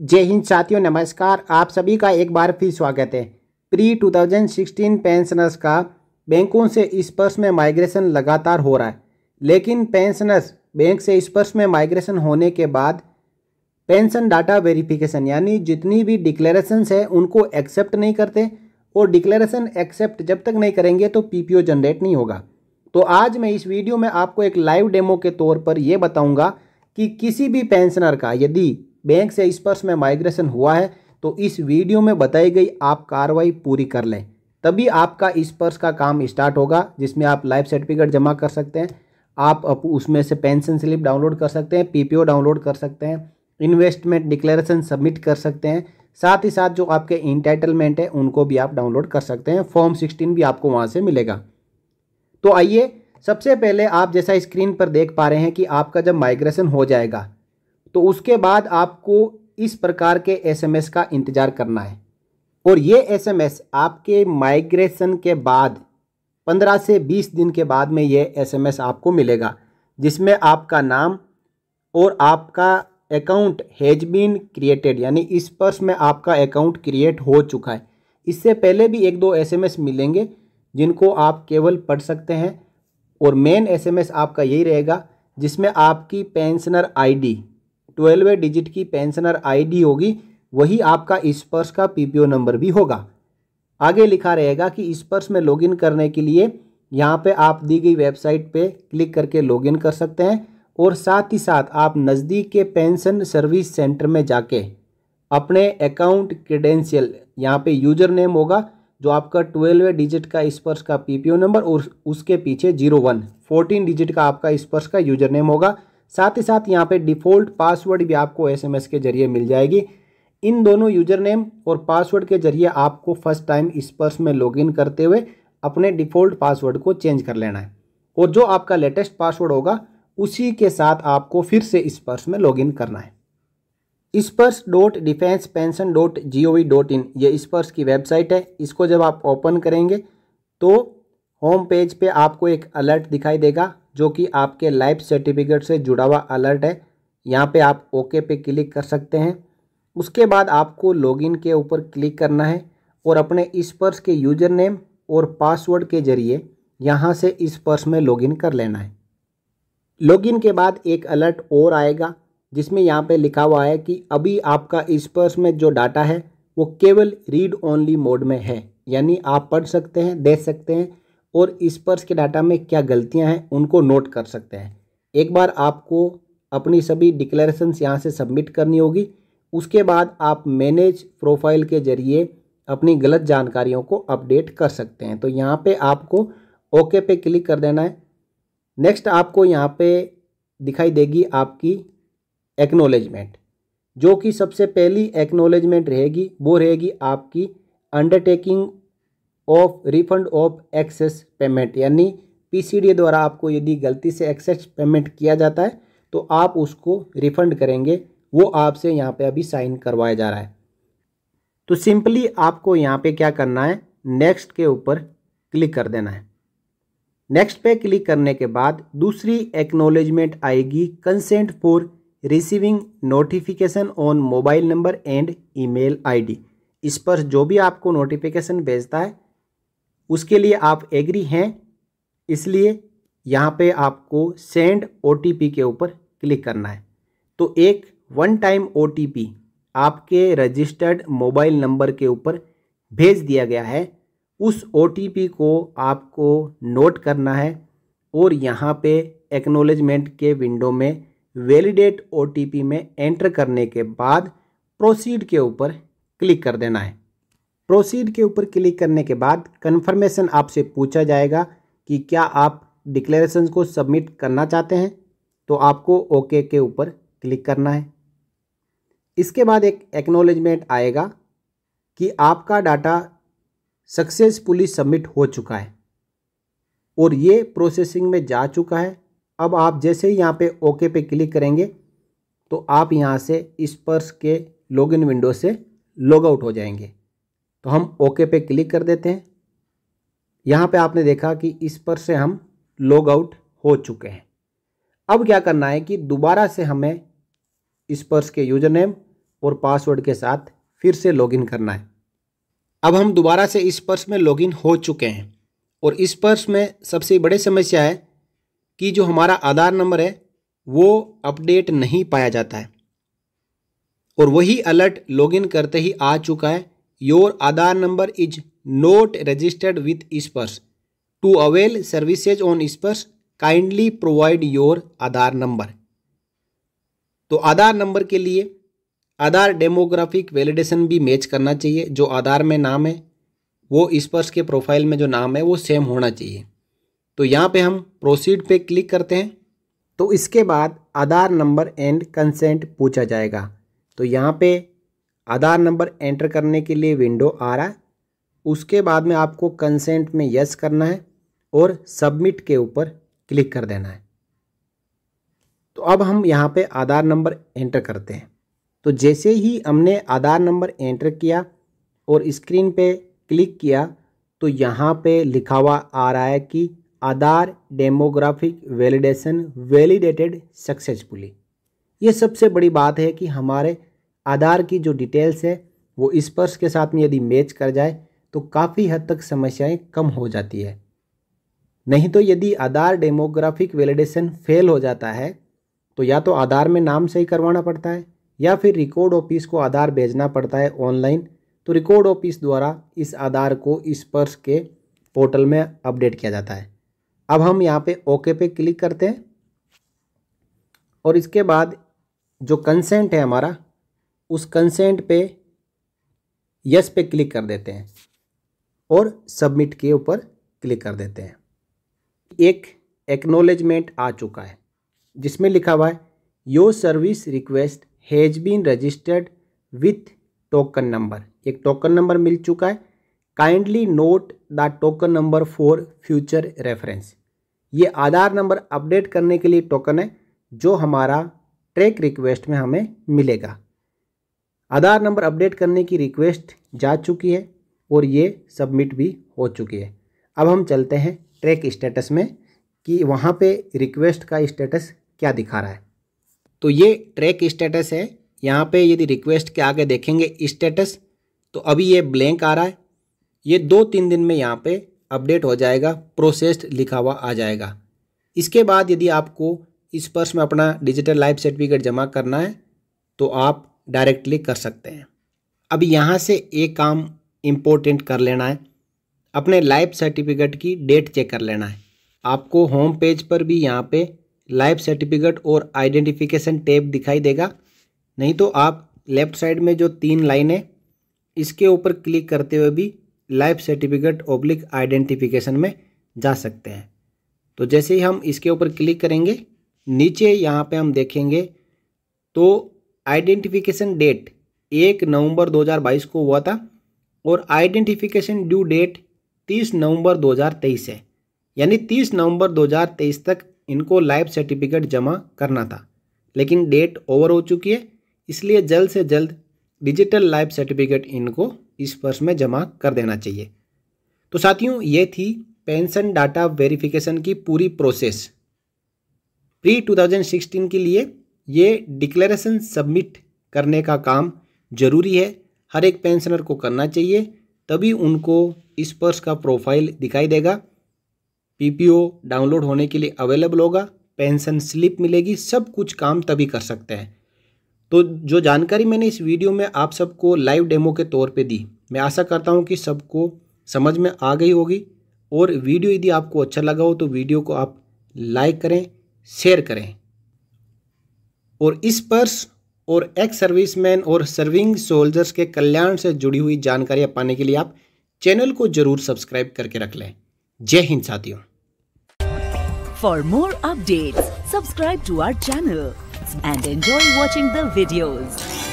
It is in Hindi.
जय हिंद साथियों नमस्कार आप सभी का एक बार फिर स्वागत है प्री 2016 पेंशनर्स का बैंकों से स्पर्श में माइग्रेशन लगातार हो रहा है लेकिन पेंशनर्स बैंक से स्पर्श में माइग्रेशन होने के बाद पेंशन डाटा वेरिफिकेशन यानी जितनी भी डिक्लेरेशंस है उनको एक्सेप्ट नहीं करते और डिक्लेरेशन एक्सेप्ट जब तक नहीं करेंगे तो पी जनरेट नहीं होगा तो आज मैं इस वीडियो में आपको एक लाइव डेमो के तौर पर यह बताऊंगा कि किसी भी पेंशनर का यदि बैंक से स्पर्श में माइग्रेशन हुआ है तो इस वीडियो में बताई गई आप कार्रवाई पूरी कर लें तभी आपका स्पर्श का काम स्टार्ट होगा जिसमें आप लाइफ सर्टिफिकेट जमा कर सकते हैं आप उसमें से पेंशन स्लिप डाउनलोड कर सकते हैं पीपीओ डाउनलोड कर सकते हैं इन्वेस्टमेंट डिक्लेरेशन सबमिट कर सकते हैं साथ ही साथ जो आपके इंटाइटलमेंट है उनको भी आप डाउनलोड कर सकते हैं फॉर्म सिक्सटीन भी आपको वहाँ से मिलेगा तो आइए सबसे पहले आप जैसा स्क्रीन पर देख पा रहे हैं कि आपका जब माइग्रेशन हो जाएगा तो उसके बाद आपको इस प्रकार के एसएमएस का इंतज़ार करना है और ये एसएमएस आपके माइग्रेशन के बाद 15 से 20 दिन के बाद में ये एसएमएस आपको मिलेगा जिसमें आपका नाम और आपका अकाउंट हैज बीन क्रिएटेड यानी इस पर्स में आपका अकाउंट क्रिएट हो चुका है इससे पहले भी एक दो एसएमएस मिलेंगे जिनको आप केवल पढ़ सकते हैं और मेन एसएमएस आपका यही रहेगा जिसमें आपकी पेंशनर आईडी ट्वेल्व डिजिट की पेंशनर आईडी होगी वही आपका इस पर्स का पीपीओ नंबर भी होगा आगे लिखा रहेगा कि इस में लॉगिन करने के लिए यहाँ पे आप दी गई वेबसाइट पे क्लिक करके लॉगिन कर सकते हैं और साथ ही साथ आप नज़दीक के पेंशन सर्विस सेंटर में जाके अपने अकाउंट क्रेडेंशियल यहाँ पे यूजर नेम होगा जो आपका ट्वेल्व डिजिट का स्पर्श का पीपीओ नंबर और उसके पीछे जीरो वन फोर्टीन डिजिट का आपका स्पर्श का यूजर नेम होगा साथ ही साथ यहाँ पे डिफ़ॉल्ट पासवर्ड भी आपको एसएमएस के जरिए मिल जाएगी इन दोनों यूजर नेम और पासवर्ड के जरिए आपको फर्स्ट टाइम इस पर्स में लॉगिन करते हुए अपने डिफ़ॉल्ट पासवर्ड को चेंज कर लेना है और जो आपका लेटेस्ट पासवर्ड होगा उसी के साथ आपको फिर से इस पर्स में लॉगिन करना है Sparsh dot defence pension dot G O V dot in ये स्पर्स की वेबसाइट है इसको जब आप ओपन करेंगे तो होम पेज पे आपको एक अलर्ट दिखाई देगा जो कि आपके लाइफ सर्टिफिकेट से जुड़ा हुआ अलर्ट है यहाँ पे आप ओके पे क्लिक कर सकते हैं उसके बाद आपको लॉगिन के ऊपर क्लिक करना है और अपने इस पर्स के यूजर नेम और पासवर्ड के ज़रिए यहाँ से इस पर्स में लॉगिन कर लेना है लॉगिन के बाद एक अलर्ट और आएगा जिसमें यहाँ पे लिखा हुआ है कि अभी आपका इस पर्स में जो डाटा है वो केवल रीड ओनली मोड में है यानी आप पढ़ सकते हैं देख सकते हैं और इस पर्स के डाटा में क्या गलतियां हैं उनको नोट कर सकते हैं एक बार आपको अपनी सभी डिक्लेरेशंस यहाँ से सबमिट करनी होगी उसके बाद आप मैनेज प्रोफाइल के जरिए अपनी गलत जानकारियों को अपडेट कर सकते हैं तो यहाँ पे आपको ओके पे क्लिक कर देना है नेक्स्ट आपको यहाँ पे दिखाई देगी आपकी एक्नोलेजमेंट जो कि सबसे पहली एक्नोलेजमेंट रहेगी वो रहेगी आपकी undertaking of refund of excess payment यानी पीसीडीए द्वारा आपको यदि गलती से एक्सेस पेमेंट किया जाता है तो आप उसको रिफंड करेंगे वो आपसे यहाँ पे अभी साइन करवाया जा रहा है तो सिंपली आपको यहाँ पे क्या करना है नेक्स्ट के ऊपर क्लिक कर देना है नेक्स्ट पे क्लिक करने के बाद दूसरी एक्नोलेजमेंट आएगी consent for receiving notification on mobile number and email ID इस पर जो भी आपको नोटिफिकेशन भेजता है उसके लिए आप एग्री हैं इसलिए यहाँ पे आपको सेंड ओ के ऊपर क्लिक करना है तो एक वन टाइम ओ आपके रजिस्टर्ड मोबाइल नंबर के ऊपर भेज दिया गया है उस ओ को आपको नोट करना है और यहाँ पे एक्नोलेजमेंट के विंडो में वैलिडेट ओ में एंटर करने के बाद प्रोसीड के ऊपर क्लिक कर देना है प्रोसीड के ऊपर क्लिक करने के बाद कन्फर्मेशन आपसे पूछा जाएगा कि क्या आप डिक्लेरेशन को सबमिट करना चाहते हैं तो आपको ओके के ऊपर क्लिक करना है इसके बाद एक एक्नोलेजमेंट आएगा कि आपका डाटा सक्सेसफुली सबमिट हो चुका है और ये प्रोसेसिंग में जा चुका है अब आप जैसे ही यहाँ पे ओके पे क्लिक करेंगे तो आप यहाँ से इस पर्स के लॉगिन विंडो से लॉग आउट हो जाएंगे तो हम ओके पे क्लिक कर देते हैं यहाँ पे आपने देखा कि इस पर से हम लॉग आउट हो चुके हैं अब क्या करना है कि दोबारा से हमें इस पर्स के यूजर नेम और पासवर्ड के साथ फिर से लॉगिन करना है अब हम दोबारा से इस पर्स में लॉगिन हो चुके हैं और इस पर्स में सबसे बड़ी समस्या है कि जो हमारा आधार नंबर है वो अपडेट नहीं पाया जाता है और वही अलर्ट लॉगिन करते ही आ चुका है your Aadhaar number is not registered with Sparsh to avail services on Sparsh kindly provide your Aadhaar number तो आधार नंबर के लिए आधार डेमोग्राफिक वैलिडेशन भी मैच करना चाहिए जो आधार में नाम है वो स्पर्श के प्रोफाइल में जो नाम है वो सेम होना चाहिए तो यहाँ पे हम प्रोसीड पे क्लिक करते हैं तो इसके बाद आधार नंबर एंड कंसेंट पूछा जाएगा तो यहाँ पे आधार नंबर एंटर करने के लिए विंडो आ रहा है उसके बाद में आपको कंसेंट में यस करना है और सबमिट के ऊपर क्लिक कर देना है तो अब हम यहाँ पे आधार नंबर एंटर करते हैं तो जैसे ही हमने आधार नंबर एंटर किया और स्क्रीन पे क्लिक किया तो यहाँ पे लिखा हुआ आ रहा है कि Aadhaar demographic validation validated successfully ये सबसे बड़ी बात है कि हमारे आधार की जो डिटेल्स है वो स्पर्श के साथ में यदि मैच कर जाए तो काफ़ी हद तक समस्याएं कम हो जाती है नहीं तो यदि आधार डेमोग्राफिक वैलिडेशन फेल हो जाता है तो या तो आधार में नाम सही करवाना पड़ता है या फिर रिकॉर्ड ऑफिस को आधार भेजना पड़ता है ऑनलाइन तो रिकॉर्ड ऑफिस द्वारा इस आधार को स्पर्श के पोर्टल में अपडेट किया जाता है अब हम यहाँ पे ओके पे क्लिक करते हैं और इसके बाद जो कंसेंट है हमारा उस कंसेंट पे यस पे क्लिक कर देते हैं और सबमिट के ऊपर क्लिक कर देते हैं एक एक्नोलेजमेंट आ चुका है जिसमें लिखा हुआ है your service request has been registered with token number एक टोकन नंबर मिल चुका है kindly note the token number for future reference ये आधार नंबर अपडेट करने के लिए टोकन है जो हमारा ट्रैक रिक्वेस्ट में हमें मिलेगा आधार नंबर अपडेट करने की रिक्वेस्ट जा चुकी है और ये सबमिट भी हो चुकी है अब हम चलते हैं ट्रैक स्टेटस में कि वहाँ पे रिक्वेस्ट का स्टेटस क्या दिखा रहा है तो ये ट्रैक स्टेटस है यहाँ पे यदि रिक्वेस्ट के आगे देखेंगे स्टेटस तो अभी ये ब्लैंक आ रहा है ये दो तीन दिन में यहाँ पे अपडेट हो जाएगा प्रोसेस्ड लिखा हुआ आ जाएगा इसके बाद यदि आपको इस पर्स में अपना डिजिटल लाइफ सर्टिफिकेट जमा करना है तो आप डायरेक्टली कर सकते हैं अब यहाँ से एक काम इम्पोर्टेंट कर लेना है अपने लाइफ सर्टिफिकेट की डेट चेक कर लेना है आपको होम पेज पर भी यहाँ पे लाइफ सर्टिफिकेट और आइडेंटिफिकेशन टेप दिखाई देगा नहीं तो आप लेफ़्ट साइड में जो तीन लाइन है इसके ऊपर क्लिक करते हुए भी लाइफ सर्टिफिकेट ओब्लिक आइडेंटिफिकेशन में जा सकते हैं तो जैसे ही हम इसके ऊपर क्लिक करेंगे नीचे यहाँ पे हम देखेंगे तो आइडेंटिफिकेशन डेट एक नवंबर 2022 को हुआ था और आइडेंटिफिकेशन ड्यू डेट 30 नवंबर 2023 है यानी 30 नवंबर 2023 तक इनको लाइफ सर्टिफिकेट जमा करना था लेकिन डेट ओवर हो चुकी है इसलिए जल्द से जल्द डिजिटल लाइफ सर्टिफिकेट इनको इस वर्ष में जमा कर देना चाहिए तो साथियों ये थी पेंशन डाटा वेरिफिकेशन की पूरी प्रोसेस प्री 2016 के लिए ये डिक्लेरेशन सबमिट करने का काम जरूरी है हर एक पेंशनर को करना चाहिए तभी उनको इस पर्स का प्रोफाइल दिखाई देगा पीपीओ डाउनलोड होने के लिए अवेलेबल होगा पेंशन स्लिप मिलेगी सब कुछ काम तभी कर सकते हैं तो जो जानकारी मैंने इस वीडियो में आप सबको लाइव डेमो के तौर पे दी मैं आशा करता हूँ कि सबको समझ में आ गई होगी और वीडियो यदि आपको अच्छा लगा हो तो वीडियो को आप लाइक करें शेयर करें और इस पर्स और एक्स सर्विसमैन और सर्विंग सोल्जर्स के कल्याण से जुड़ी हुई जानकारी पाने के लिए आप चैनल को जरूर सब्सक्राइब करके रख लें जय हिंद साथियों for more update subscribe to our channel and enjoy watching videos